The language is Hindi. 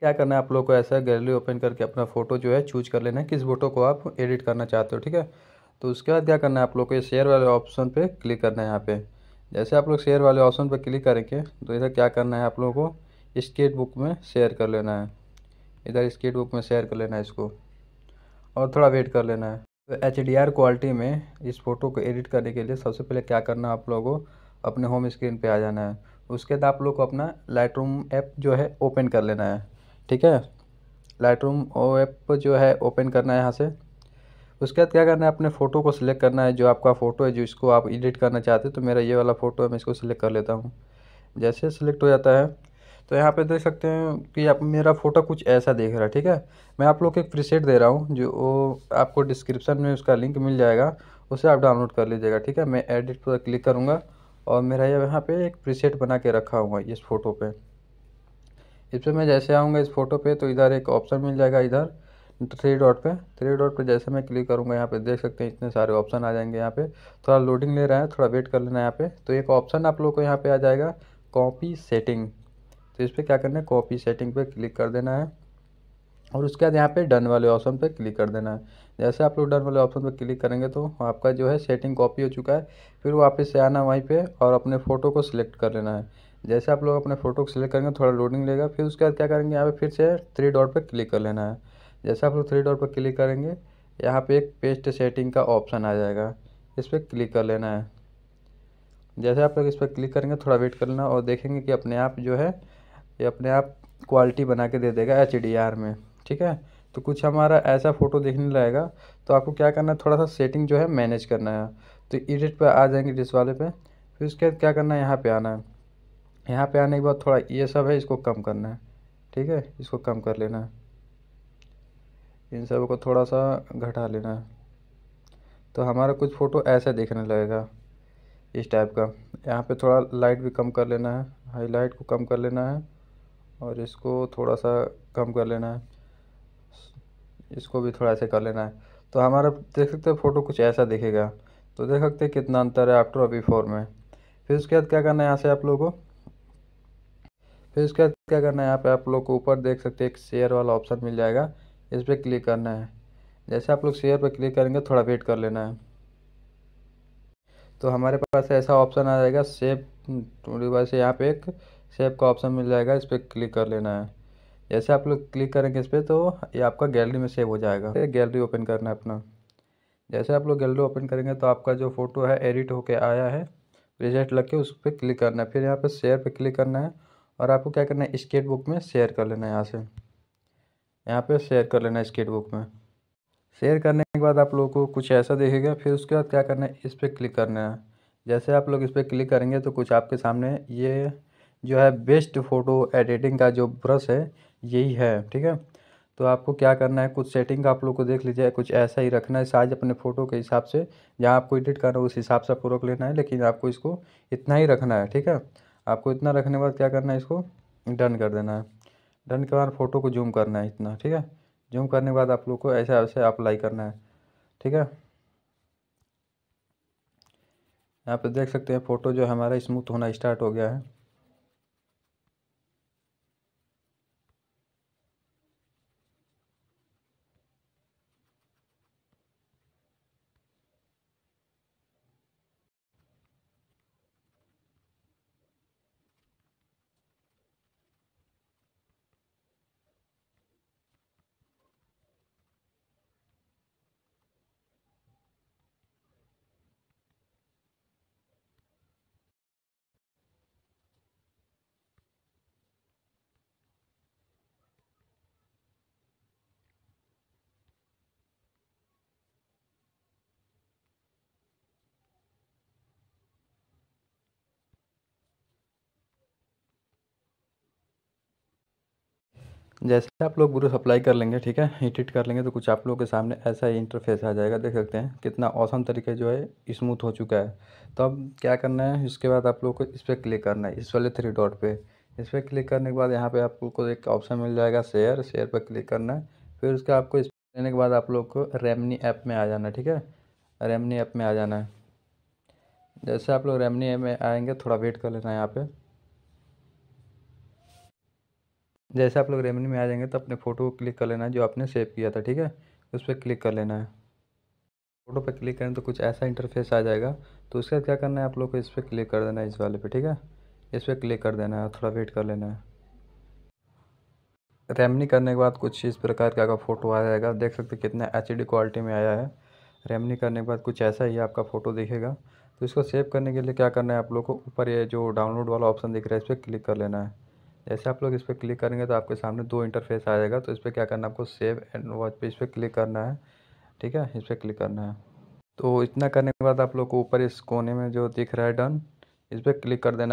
क्या करना है आप लोग को ऐसा गैलरी ओपन करके अपना फ़ोटो जो है चूज कर लेना है किस फोटो को आप एडिट करना चाहते हो ठीक है तो उसके बाद क्या करना है आप लोग को ये शेयर वाले ऑप्शन पे क्लिक करना है यहाँ पे जैसे आप लोग शेयर वाले ऑप्शन पे क्लिक करेंगे तो इधर क्या करना है आप लोगों को स्केट बुक में शेयर कर लेना है इधर स्केट बुक में शेयर कर लेना है इसको और थोड़ा वेट कर लेना है तो एच क्वालिटी में इस फ़ोटो को एडिट करने के लिए सबसे पहले क्या करना है आप लोगों को अपने होम स्क्रीन पर आ जाना है उसके बाद आप लोग को अपना लाइट ऐप जो है ओपन कर लेना है ठीक है लाइट रूम ऐप जो है ओपन करना है यहाँ से उसके बाद क्या करना है अपने फ़ोटो को सिलेक्ट करना है जो आपका फ़ोटो है जो इसको आप एडिट करना चाहते हो तो मेरा ये वाला फ़ोटो है मैं इसको सिलेक्ट कर लेता हूँ जैसे सिलेक्ट हो जाता है तो यहाँ पे देख सकते हैं कि आप मेरा फ़ोटो कुछ ऐसा देख रहा है ठीक है मैं आप लोग को एक प्रीसेट दे रहा हूँ जो आपको डिस्क्रिप्शन में उसका लिंक मिल जाएगा उसे आप डाउनलोड कर लीजिएगा ठीक है मैं एडिट पर क्लिक करूँगा और मेरा यहाँ पे एक प्रीसेट बना के रखा हुआ है इस फ़ोटो पे इस पर मैं जैसे आऊँगा इस फोटो पे तो इधर एक ऑप्शन मिल जाएगा इधर थ्री डॉट पे थ्री डॉट पे जैसे मैं क्लिक करूँगा यहाँ पे देख सकते हैं इतने सारे ऑप्शन आ जाएंगे यहाँ पे थोड़ा लोडिंग ले रहा है थोड़ा वेट कर लेना यहाँ पे तो एक ऑप्शन आप लोग को यहाँ पे आ जाएगा कॉपी सेटिंग तो इस पर क्या करना है कॉपी सेटिंग पे क्लिक कर देना है और उसके बाद यहाँ पे डन वाले ऑप्शन पर क्लिक कर देना है जैसे आप लोग डन वाले ऑप्शन पर क्लिक करेंगे तो आपका जो है सेटिंग कॉपी हो चुका है फिर वापस से आना वहीं पर और अपने फ़ोटो को सिलेक्ट कर लेना है जैसे आप लोग अपने फ़ोटो को सिलेक्ट करेंगे थोड़ा लोडिंग लेगा फिर उसके बाद क्या करेंगे यहाँ पे फिर से थ्री डॉट पर क्लिक कर लेना है जैसे आप लोग थ्री डॉट पर क्लिक करेंगे यहाँ पे एक पेस्ट सेटिंग का ऑप्शन आ जाएगा इस पर क्लिक कर लेना है जैसे आप लोग इस पर क्लिक करेंगे थोड़ा वेट कर लेना और देखेंगे कि अपने आप जो है ये अपने आप क्वालिटी बना के दे देगा एच में ठीक है तो कुछ हमारा ऐसा फ़ोटो देखने लगेगा तो आपको क्या करना है थोड़ा सा सेटिंग जो है मैनेज करना है तो एडिट पर आ जाएंगे डिस वाले पे फिर उसके बाद क्या करना है यहाँ पे आना है यहाँ पे आने के बाद थोड़ा ये सब है इसको कम करना है ठीक है इसको कम कर लेना है इन सब को थोड़ा सा घटा लेना है तो हमारा कुछ फ़ोटो ऐसा देखने लगेगा इस टाइप का यहाँ पे थोड़ा लाइट भी कम कर लेना है हाईलाइट को कम कर लेना है और इसको थोड़ा सा कम कर लेना है इसको भी थोड़ा ऐसे कर लेना है तो हमारा देख सकते हो फ़ोटो कुछ ऐसा दिखेगा तो देख सकते हैं कितना अंतर है आफ्टर और बिफोर में फिर उसके बाद क्या करना है यहाँ से आप लोगों को फिर उसके बाद क्या करना है यहाँ पे आप लोग को ऊपर देख सकते हैं एक शेयर वाला ऑप्शन मिल जाएगा इस पर क्लिक करना है जैसे आप लोग शेयर पर क्लिक करेंगे थोड़ा वेट कर लेना है तो हमारे पास ऐसा ऑप्शन आ जाएगा सेव वैसे यहाँ पे एक सेव का ऑप्शन मिल जाएगा इस पर क्लिक कर लेना है जैसे आप लोग क्लिक करेंगे इस पर तो ये आपका गैलरी में सेव हो जाएगा गैलरी ओपन करना है अपना जैसे आप लोग गैलरी ओपन करेंगे तो आपका जो फ़ोटो है एडिट होके आया है रिजल्ट लग के उस पर क्लिक करना है फिर यहाँ पर शेयर पर क्लिक करना है और आपको क्या करना है स्केट बुक में शेयर कर लेना है यहाँ से यहाँ पे शेयर कर लेना है स्केट बुक में शेयर करने के बाद आप लोगों को कुछ ऐसा देखेगा फिर उसके बाद क्या करना है इस पर क्लिक करना है जैसे आप लोग इस पर क्लिक करेंगे तो कुछ आपके सामने ये जो है बेस्ट फ़ोटो एडिटिंग का जो ब्रश है यही है ठीक है तो आपको क्या करना है कुछ सेटिंग आप लोग को देख लीजिए कुछ ऐसा ही रखना है साइज अपने फ़ोटो के हिसाब से जहाँ आपको एडिट करना है उस हिसाब से पूरा लेना है लेकिन आपको इसको इतना ही रखना है ठीक है आपको इतना रखने के बाद क्या करना है इसको डन कर देना है डन के बाद फ़ोटो को जूम करना है इतना ठीक है जूम करने के बाद आप लोग को ऐसे ऐसे अप्लाई करना है ठीक है यहाँ पे देख सकते हैं फ़ोटो जो हमारा स्मूथ होना स्टार्ट हो गया है जैसे आप लोग ग्रुप अप्लाई कर लेंगे ठीक है हिट कर लेंगे तो कुछ आप लोग के सामने ऐसा ही इंटरफेस आ जाएगा देख सकते हैं कितना औसम तरीके जो है स्मूथ हो चुका है तो अब क्या करना है इसके बाद आप लोग को इस पर क्लिक करना है इस वाले थ्री डॉट पर इस पर क्लिक करने के बाद यहाँ लोग आपको एक ऑप्शन मिल जाएगा शेयर शेयर पर क्लिक करना है फिर उसका आपको इस लेने के बाद आप लोग को रेमनी ऐप में आ जाना है ठीक है रेमनी ऐप में आ जाना है जैसे आप लोग रेमनी ऐप में आएंगे थोड़ा वेट कर लेना है यहाँ पर जैसे आप लोग रेमनी में आ जाएंगे तो अपने फ़ोटो को क्लिक कर लेना है जो आपने सेव किया था ठीक है उस पर क्लिक कर लेना है फ़ोटो पर क्लिक करें तो कुछ ऐसा इंटरफेस आ जाएगा तो बाद क्या करना है आप लोग को इस पर क्लिक कर देना है इस वाले पे ठीक है इस पर क्लिक कर देना है थोड़ा वेट कर लेना है रेमनी करने के बाद कुछ इस प्रकार का आपका फ़ोटो आ जाएगा देख सकते कितना एच क्वालिटी में आया है रेमनी करने के बाद कुछ ऐसा ही आपका फ़ोटो दिखेगा तो इसको सेव करने के लिए क्या करना है आप लोग को ऊपर ये जो डाउनलोड वाला ऑप्शन दिख रहा है इस पर क्लिक कर लेना है जैसे आप लोग इस पर क्लिक करेंगे तो आपके सामने दो इंटरफेस आ जाएगा तो इस पर क्या करना है आपको सेव एंड वॉच पे इस पर क्लिक करना है ठीक है इस पर क्लिक करना है तो इतना करने के बाद आप लोग को ऊपर इस कोने में जो दिख रहा है डन इस पर क्लिक कर देना